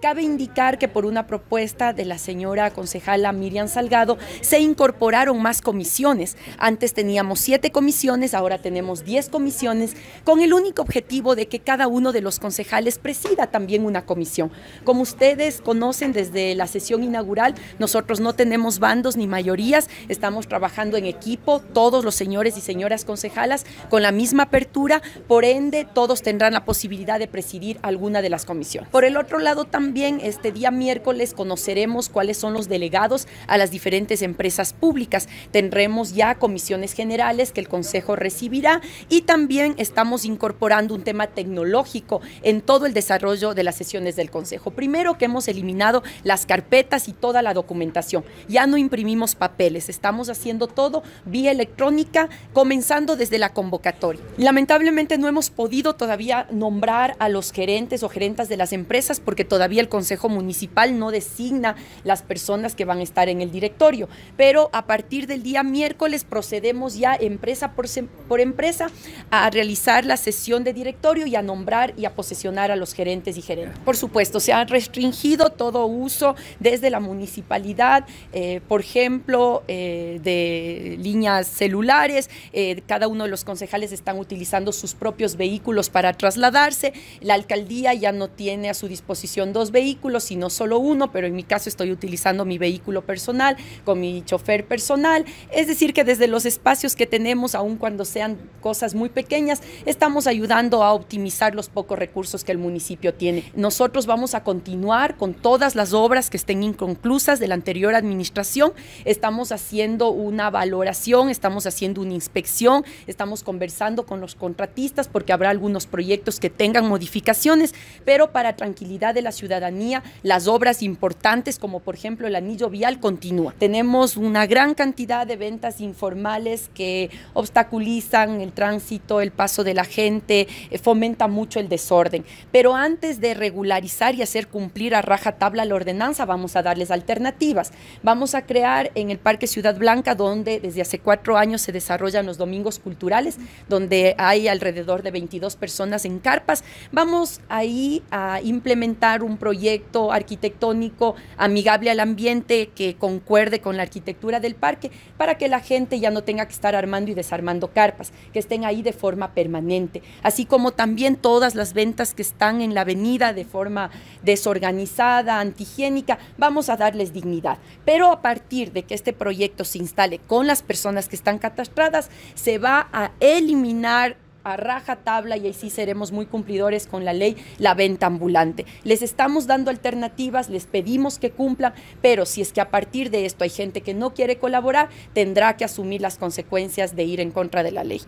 Cabe indicar que por una propuesta de la señora concejala Miriam Salgado se incorporaron más comisiones. Antes teníamos siete comisiones, ahora tenemos diez comisiones, con el único objetivo de que cada uno de los concejales presida también una comisión. Como ustedes conocen desde la sesión inaugural, nosotros no tenemos bandos ni mayorías, estamos trabajando en equipo, todos los señores y señoras concejalas, con la misma apertura, por ende todos tendrán la posibilidad de presidir alguna de las comisiones. Por el otro lado, también también este día miércoles conoceremos cuáles son los delegados a las diferentes empresas públicas. Tendremos ya comisiones generales que el Consejo recibirá y también estamos incorporando un tema tecnológico en todo el desarrollo de las sesiones del Consejo. Primero que hemos eliminado las carpetas y toda la documentación. Ya no imprimimos papeles, estamos haciendo todo vía electrónica, comenzando desde la convocatoria. Lamentablemente no hemos podido todavía nombrar a los gerentes o gerentas de las empresas porque todavía el Consejo Municipal no designa las personas que van a estar en el directorio, pero a partir del día miércoles procedemos ya empresa por, empresa a realizar la sesión de directorio y a nombrar y a posesionar a los gerentes y gerentes. Por supuesto, se ha restringido todo uso desde la municipalidad, eh, por ejemplo, eh, de líneas celulares, eh, cada uno de los concejales están utilizando sus propios vehículos para trasladarse, la alcaldía ya no tiene a su disposición dos vehículos y no solo uno, pero en mi caso estoy utilizando mi vehículo personal con mi chofer personal. Es decir, que desde los espacios que tenemos, aun cuando sean cosas muy pequeñas, estamos ayudando a optimizar los pocos recursos que el municipio tiene. Nosotros vamos a continuar con todas las obras que estén inconclusas de la anterior administración. Estamos haciendo una valoración, estamos haciendo una inspección, estamos conversando con los contratistas porque habrá algunos proyectos que tengan modificaciones, pero para tranquilidad de la ciudad ciudadanía, las obras importantes como por ejemplo el anillo vial continúa. Tenemos una gran cantidad de ventas informales que obstaculizan el tránsito, el paso de la gente, eh, fomenta mucho el desorden. Pero antes de regularizar y hacer cumplir a raja tabla la ordenanza, vamos a darles alternativas. Vamos a crear en el Parque Ciudad Blanca, donde desde hace cuatro años se desarrollan los domingos culturales, donde hay alrededor de 22 personas en carpas, vamos ahí a implementar un proyecto arquitectónico amigable al ambiente que concuerde con la arquitectura del parque para que la gente ya no tenga que estar armando y desarmando carpas, que estén ahí de forma permanente, así como también todas las ventas que están en la avenida de forma desorganizada, antihigiénica, vamos a darles dignidad. Pero a partir de que este proyecto se instale con las personas que están catastradas, se va a eliminar a raja tabla y ahí sí seremos muy cumplidores con la ley, la venta ambulante. Les estamos dando alternativas, les pedimos que cumplan, pero si es que a partir de esto hay gente que no quiere colaborar, tendrá que asumir las consecuencias de ir en contra de la ley.